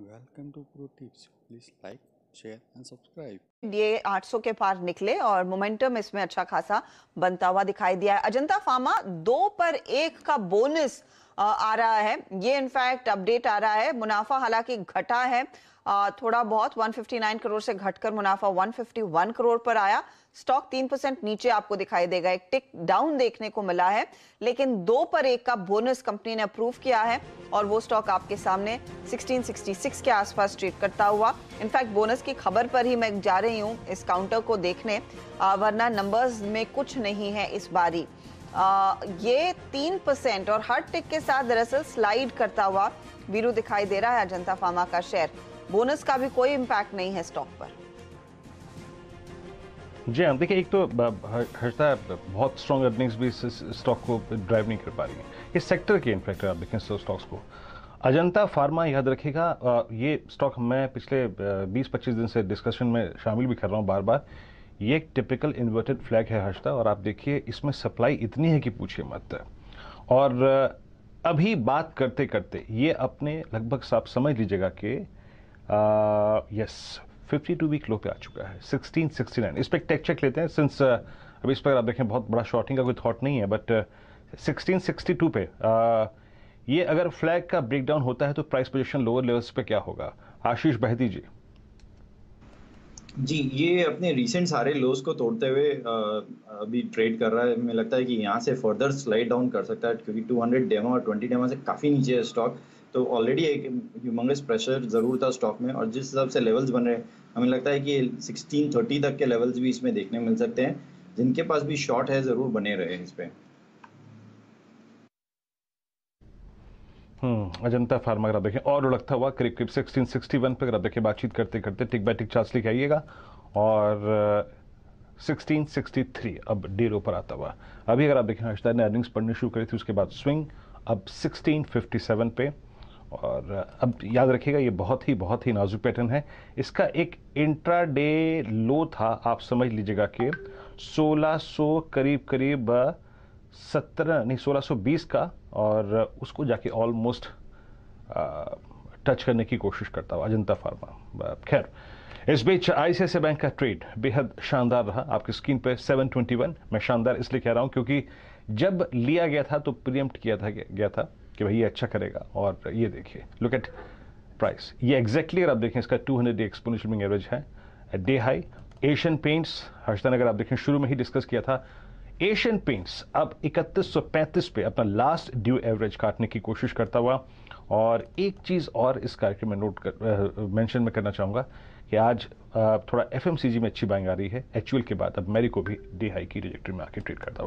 welcome to pro tips please like share and subscribe ये 800 के पार निकले और मोमेंटम इसमें अच्छा खासा बनता हुआ दिखाई दिया है अजंता फार्मा दो पर एक का बोनस आ रहा है ये इनफैक्ट अपडेट आ रहा है मुनाफा हालांकि घटा है थोड़ा बहुत 159 करोड़ से घटकर मुनाफा 151 करोड़ पर आया स्टॉक तीन परसेंट नीचे आपको दिखाई देगा एक टिक डाउन देखने को मिला है लेकिन दो पर एक का बोनस कंपनी ने अप्रूव किया है और वो स्टॉक आपके सामने 1666 के आसपास ट्रेड करता हुआ इनफैक्ट बोनस की खबर पर ही मैं जा रही हूँ इस काउंटर को देखने वरना नंबर्स में कुछ नहीं है इस बारी आ, ये तीन परसेंट और हर टिक के साथ दरअसल स्लाइड करता हुआ वीरू दिखाई दे रहा है अजंता फार्मा का शेयर बोनस का भी कोई इम्पैक्ट नहीं है स्टॉक पर जी हाँ देखिए एक तो हर्षता बहुत स्ट्रॉन्ग अर्निंग्स भी स्टॉक को ड्राइव नहीं कर पा रही है इस सेक्टर के इनफैक्ट आप देखें स्टॉक्स को अजंता फार्मा याद रखेगा ये स्टॉक मैं पिछले 20-25 दिन से डिस्कशन में शामिल भी कर रहा हूँ बार बार ये एक टिपिकल इन्वर्टेड फ्लैग है हर्षता और आप देखिए इसमें सप्लाई इतनी है कि पूछिए मत और अभी बात करते करते ये अपने लगभग आप समझ लीजिएगा कि yes fifty two week low पे आ चुका है सिक्सटीन सिक्सटी नाइन इस पर टेक चेक लेते हैं सिंस uh, अभी इस पर आप देखें बहुत बड़ा शॉर्टिंग का कोई थॉट नहीं है बट सिक्सटीन सिक्सटी टू पे uh, ये अगर फ्लैग का ब्रेकडाउन होता है तो प्राइस पोजिशन लोअर लेवल्स पे क्या होगा आशीष बहती जी जी ये अपने रिसेंट सारे लोस को तोड़ते हुए अभी ट्रेड कर रहा है मैं लगता है कि यहाँ से फर्दर स्लाइड डाउन कर सकता है क्योंकि 200 डेमो और 20 डेमो से काफ़ी नीचे है स्टॉक तो ऑलरेडी एक ह्यूमंगस प्रेशर ज़रूर था स्टॉक में और जिस हिसाब से लेवल्स बन रहे हैं हमें लगता है कि सिक्सटीन थर्टी तक के लेवल्स भी इसमें देखने मिल सकते हैं जिनके पास भी शॉर्ट है ज़रूर बने रहे इस पर हम्म, अजंता फार्मा अगर आप देखें और लगता हुआ करीब करीब सिक्सटीन सिक्सटी वन पर अगर आप देखें बातचीत करते करते टिक बाई टिक चार्ज लिख आइएगा और सिक्सटीन सिक्सटी थ्री अब डेरो पर आता हुआ अभी अगर आप देखें हर्षदार ने अर्निंग्स पढ़नी शुरू करी थी उसके बाद स्विंग अब सिक्सटीन फिफ्टी सेवन पे और अब याद रखिएगा ये बहुत ही बहुत ही नाजुक पैटर्न है इसका एक इंट्रा डे लो था आप समझ लीजिएगा कि 1600 सो करीब करीब 17 नहीं 1620 का और उसको जाके ऑलमोस्ट टच करने की कोशिश करता हुआ अजंता फार्मा खैर इस बीच आईसीआईसी बैंक का ट्रेड बेहद शानदार रहा आपकी स्क्रीन पर 721 मैं शानदार इसलिए कह रहा हूँ क्योंकि जब लिया गया था तो प्रियम्प्ट किया था गया था कि भाई ये अच्छा करेगा और ये देखिए लुक एट प्राइस ये एग्जैक्टली अगर आप देखें इसका 200 हंड्रेड डे एक्सपोनेंशियल एवरेज है डे हाई एशियन पेंट्स हर्षदन अगर आप देखें शुरू में ही डिस्कस किया था एशियन पेंट्स अब 3135 पे अपना लास्ट ड्यू एवरेज काटने की कोशिश करता हुआ और एक चीज़ और इस कार्यक्रम में नोट कर मैंशन में करना चाहूँगा कि आज थोड़ा एफ में अच्छी बाइंग आ रही है एच के बाद अब मेरी को भी डे हाई की रिजेक्टरी में आके ट्रेड करता हुआ